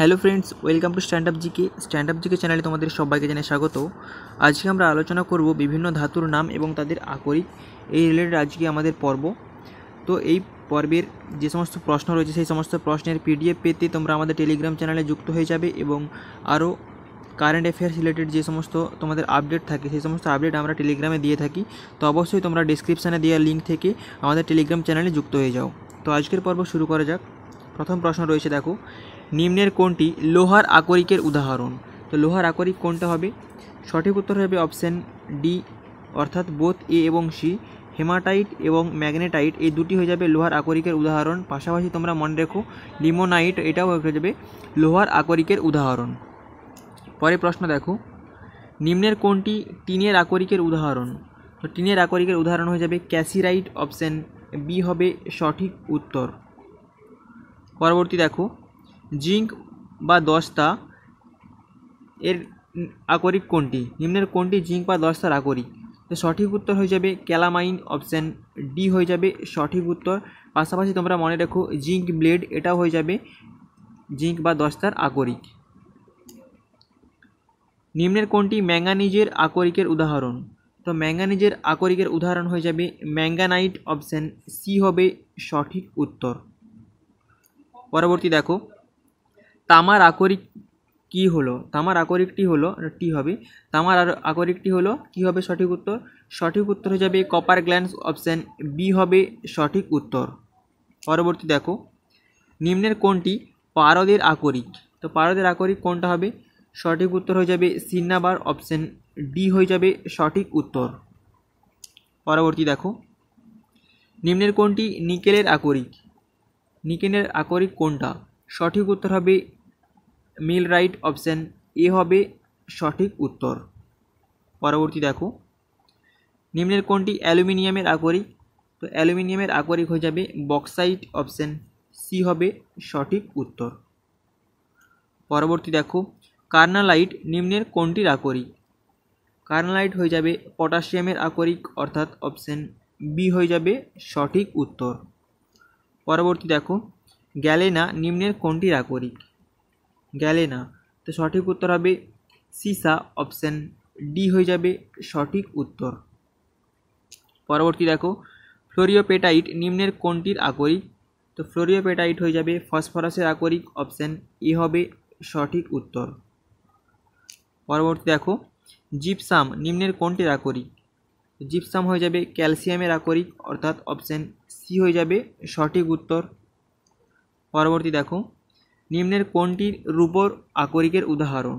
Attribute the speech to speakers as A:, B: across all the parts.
A: hello friends welcome to stand up GK stand up GK চ্যানেলে তোমাদের সবাইকে জানিয়ে স্বাগত আজকে আমরা আলোচনা করব বিভিন্ন ধাতুর নাম এবং তাদের আকরিক এই রিলেটেড আজকে আমাদের পর্ব তো এই পর্বের যে সমস্ত প্রশ্ন রয়েছে সেই সমস্ত প্রশ্নের পিডিএফ পেতে তোমরা আমাদের টেলিগ্রাম চ্যানেলে যুক্ত হয়ে যাবে এবং আরও কারেন্ট অ্যাফেয়ার্স রিলেটেড যে সমস্ত তোমাদের আপডেট থাকে সেই সমস্ত আপডেট আমরা টেলিগ্রামে দিয়ে থাকি তো অবশ্যই তোমরা ডিসক্রিপশানে দেওয়া লিঙ্ক থেকে আমাদের টেলিগ্রাম চ্যানেলে যুক্ত হয়ে যাও তো আজকের পর্ব শুরু করা যাক প্রথম প্রশ্ন রয়েছে দেখো নিম্নের কোনটি লোহার আকরিকের উদাহরণ তো লোহার আকরিক কোনটা হবে সঠিক উত্তর হবে অপশান ডি অর্থাৎ বোথ এ এবং সি হেমাটাইট এবং ম্যাগনেটাইট এই দুটি হয়ে যাবে লোহার আকরিকের উদাহরণ পাশাপাশি তোমরা মনে রেখো লিমোনাইট এটাও হয়ে যাবে লোহার আকরিকের উদাহরণ পরে প্রশ্ন দেখো নিম্নের কোনটি টিনের আকরিকের উদাহরণ তো টিনের আকরিকের উদাহরণ হয়ে যাবে ক্যাসিরাইট অপশান বি হবে সঠিক উত্তর পরবর্তী দেখো জিঙ্ক বা দস্তা এর আকরিক কোনটি নিম্নের কোনটি জিঙ্ক বা দস্তার আকরিক তো সঠিক উত্তর হয়ে যাবে ক্যালামাইন অপশান ডি হয়ে যাবে সঠিক উত্তর পাশাপাশি তোমরা মনে রেখো জিঙ্ক ব্লেড এটাও হয়ে যাবে জিঙ্ক বা দস্তার আকরিক নিম্নের কোনটি ম্যাঙ্গানিজের আকরিকের উদাহরণ তো ম্যাঙ্গানিজের আকরিকের উদাহরণ হয়ে যাবে ম্যাঙ্গানাইট অপশান সি হবে সঠিক উত্তর পরবর্তী দেখো তামার আকরিক কী হলো তামার আকরিকটি হলো টি হবে তামার আর আকরিকটি হলো কী হবে সঠিক উত্তর সঠিক উত্তর হয়ে যাবে কপার গ্ল্যান্স অপশান বি হবে সঠিক উত্তর পরবর্তী দেখো নিম্নের কোনটি পারদের আকরিক তো পারদের আকরিক কোনটা হবে সঠিক উত্তর হয়ে যাবে সিন্নাবার অপশান ডি হয়ে যাবে সঠিক উত্তর পরবর্তী দেখো নিম্নের কোনটি নিকেলের আকরিক নিকেলের আকরিক কোনটা সঠিক উত্তর হবে মিল রাইট অপশান এ হবে সঠিক উত্তর পরবর্তী দেখো নিম্নের কোনটি অ্যালুমিনিয়ামের আকরিক তো অ্যালুমিনিয়ামের আকরিক হয়ে যাবে বক্সাইট অপশান সি হবে সঠিক উত্তর পরবর্তী দেখো কার্নালাইট নিম্নের কোনটির আকরিক কার্নালাইট হয়ে যাবে পটাশিয়ামের আকরিক অর্থাৎ অপশান বি হয়ে যাবে সঠিক উত্তর পরবর্তী দেখো গ্যালেনা নিম্নের কোনটির আকরিক গেলে না তো সঠিক উত্তর হবে সিসা অপশান ডি হয়ে যাবে সঠিক উত্তর পরবর্তী দেখো ফ্লোরিওপেটাইট নিম্নের কোনটির আকরিক তো ফ্লোরিওপেটাইট হয়ে যাবে ফসফরাসের আকরিক অপশান এ হবে সঠিক উত্তর পরবর্তী দেখো জিপসাম নিম্নের কোনটির আকরিক জিপসাম হয়ে যাবে ক্যালসিয়ামের আকরিক অর্থাৎ অপশান সি হয়ে যাবে সঠিক উত্তর পরবর্তী দেখো নিম্নের কোনটির রূপর আকরিকের উদাহরণ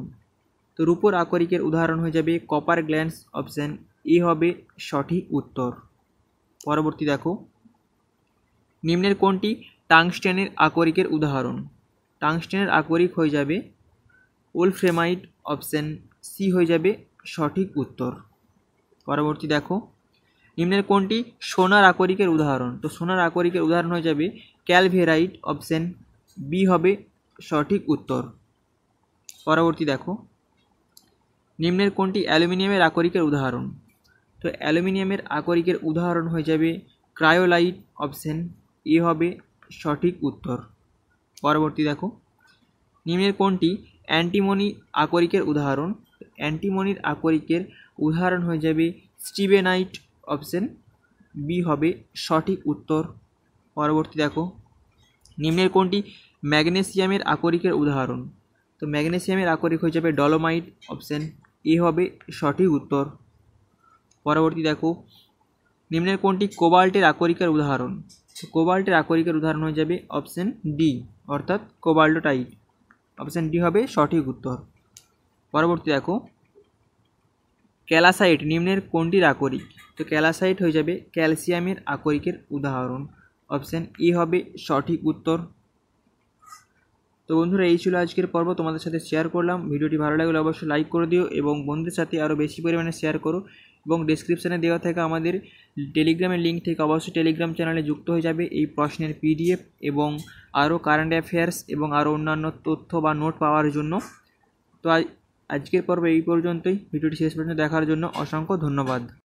A: তো রূপর আকরিকের উদাহরণ হয়ে যাবে কপার গ্ল্যান্স অপশান এ হবে সঠিক উত্তর পরবর্তী দেখো নিম্নের কোনটি টাংস্টেনের আকরিকের উদাহরণ টাংস্টেনের আকরিক হয়ে যাবে ওলফ্রেমাইট অপশান সি হয়ে যাবে সঠিক উত্তর পরবর্তী দেখো নিম্নের কোনটি সোনার আকরিকের উদাহরণ তো সোনার আকরিকের উদাহরণ হয়ে যাবে ক্যালভেরাইট অপশান বি হবে সঠিক উত্তর পরবর্তী দেখো নিম্নের কোনটি অ্যালুমিনিয়ামের আকরিকের উদাহরণ তো অ্যালুমিনিয়ামের আকরিকের উদাহরণ হয়ে যাবে ক্রায়োলাইট অপশন এ হবে সঠিক উত্তর পরবর্তী দেখো নিম্নের কোনটি অ্যান্টিমনি আকরিকের উদাহরণ অ্যান্টিমনির আকরিকের উদাহরণ হয়ে যাবে স্টিবেনাইট অপশন বি হবে সঠিক উত্তর পরবর্তী দেখো নিম্নের কোনটি ম্যাগনেসিয়ামের আকরিকের উদাহরণ তো ম্যাগনেসিয়ামের আকরিক হয়ে যাবে ডলোমাইট অপশান এ হবে সঠিক উত্তর পরবর্তী দেখো নিম্নের কোনটি কোবাল্টের আকরিকের উদাহরণ তো কোবাল্টের আকরিকের উদাহরণ হয়ে যাবে অপশান ডি অর্থাৎ কোবাল্টোটাইট অপশান ডি হবে সঠিক উত্তর পরবর্তী দেখো ক্যালাসাইট নিম্নের কোনটির আকরিক তো ক্যালাসাইট হয়ে যাবে ক্যালসিয়ামের আকরিকের উদাহরণ অপশান ই হবে সঠিক উত্তর তো বন্ধুরা এই ছিল আজকের পর্ব তোমাদের সাথে শেয়ার করলাম ভিডিওটি ভালো লাগলে অবশ্যই লাইক করে দিও এবং বন্ধুদের সাথে আরও বেশি পরিমাণে শেয়ার করো এবং ডিসক্রিপশানে দেওয়া থাকা আমাদের টেলিগ্রামের লিঙ্ক থেকে অবশ্যই টেলিগ্রাম চ্যানেলে যুক্ত হয়ে যাবে এই প্রশ্নের পিডিএফ এবং আরও কারেন্ট অ্যাফেয়ার্স এবং আরও অন্যান্য তথ্য বা নোট পাওয়ার জন্য তো আজকের পর্ব এই পর্যন্তই ভিডিওটি শেষ পর্যন্ত দেখার জন্য অসংখ্য ধন্যবাদ